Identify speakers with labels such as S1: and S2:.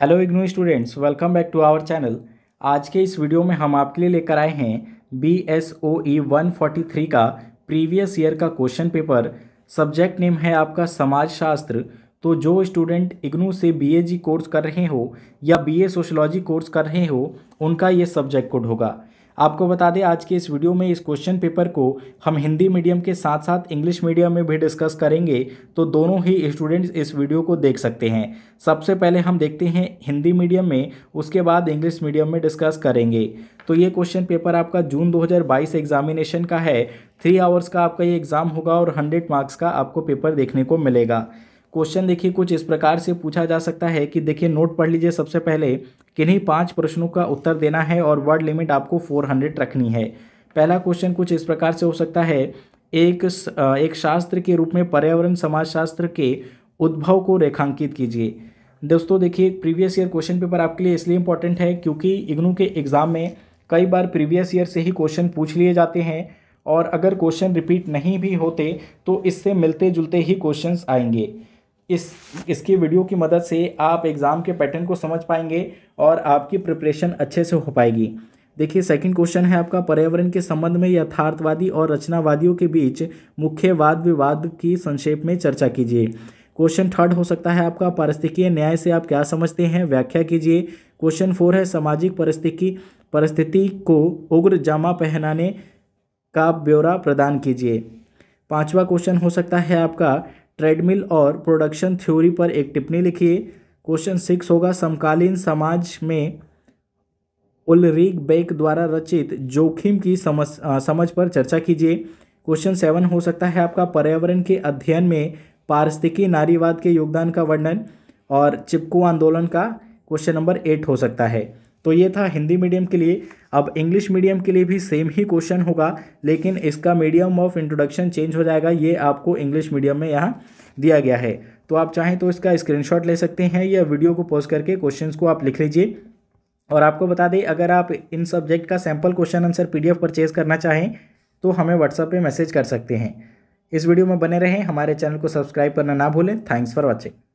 S1: hello IGNOU students welcome back to our channel आज के इस वीडियो में हम आपके लिए लेकर आए हैं B S O E one forty three का प्रीवियस ईयर का क्वेश्चन पेपर सब्जेक्ट नेम है आपका समाजशास्त्र तो जो स्टूडेंट इग्नू से बी ए जी कोर्स कर रहे हो या बी ए सोशोलॉजी कोर्स कर रहे हो उनका ये सब्जेक्ट कोड होगा आपको बता दें आज के इस वीडियो में इस क्वेश्चन पेपर को हम हिंदी मीडियम के साथ साथ इंग्लिश मीडियम में भी डिस्कस करेंगे तो दोनों ही स्टूडेंट्स इस वीडियो को देख सकते हैं सबसे पहले हम देखते हैं हिंदी मीडियम में उसके बाद इंग्लिश मीडियम में डिस्कस करेंगे तो ये क्वेश्चन पेपर आपका जून 2022 एग्जामिनेशन का है थ्री आवर्स का आपका ये एग्ज़ाम होगा और हंड्रेड मार्क्स का आपको पेपर देखने को मिलेगा क्वेश्चन देखिए कुछ इस प्रकार से पूछा जा सकता है कि देखिए नोट पढ़ लीजिए सबसे पहले किन्हीं पांच प्रश्नों का उत्तर देना है और वर्ड लिमिट आपको फोर हंड्रेड रखनी है पहला क्वेश्चन कुछ इस प्रकार से हो सकता है एक एक शास्त्र के रूप में पर्यावरण समाजशास्त्र के उद्भव को रेखांकित कीजिए दोस्तों देखिए प्रीवियस ईयर क्वेश्चन पेपर आपके लिए इसलिए इंपॉर्टेंट है क्योंकि इग्नू के एग्ज़ाम में कई बार प्रीवियस ईयर से ही क्वेश्चन पूछ लिए जाते हैं और अगर क्वेश्चन रिपीट नहीं भी होते तो इससे मिलते जुलते ही क्वेश्चंस आएंगे इस इसकी वीडियो की मदद से आप एग्ज़ाम के पैटर्न को समझ पाएंगे और आपकी प्रिपरेशन अच्छे से हो पाएगी देखिए सेकंड क्वेश्चन है आपका पर्यावरण के संबंध में यथार्थवादी और रचनावादियों के बीच मुख्य वाद विवाद की संक्षेप में चर्चा कीजिए क्वेश्चन थर्ड हो सकता है आपका पारिस्थितिकीय न्याय से आप क्या समझते हैं व्याख्या कीजिए क्वेश्चन फोर है सामाजिक परिस्थिति परिस्थिति को उग्र जामा पहनाने का ब्यौरा प्रदान कीजिए पांचवा क्वेश्चन हो सकता है आपका ट्रेडमिल और प्रोडक्शन थ्योरी पर एक टिप्पणी लिखिए क्वेश्चन सिक्स होगा समकालीन समाज में उलरीक बेक द्वारा रचित जोखिम की समझ आ, समझ पर चर्चा कीजिए क्वेश्चन सेवन हो सकता है आपका पर्यावरण के अध्ययन में पारिस्थितिकी नारीवाद के योगदान का वर्णन और चिपको आंदोलन का क्वेश्चन नंबर एट हो सकता है तो ये था हिंदी मीडियम के लिए अब इंग्लिश मीडियम के लिए भी सेम ही क्वेश्चन होगा लेकिन इसका मीडियम ऑफ इंट्रोडक्शन चेंज हो जाएगा ये आपको इंग्लिश मीडियम में यहाँ दिया गया है तो आप चाहें तो इसका स्क्रीनशॉट ले सकते हैं या वीडियो को पॉज करके क्वेश्चन को आप लिख लीजिए और आपको बता दें अगर आप इन सब्जेक्ट का सैम्पल क्वेश्चन आंसर पी परचेज करना चाहें तो हमें व्हाट्सएप पे मैसेज कर सकते हैं इस वीडियो में बने रहें हमारे चैनल को सब्सक्राइब करना ना भूलें थैंक्स फॉर वॉचिंग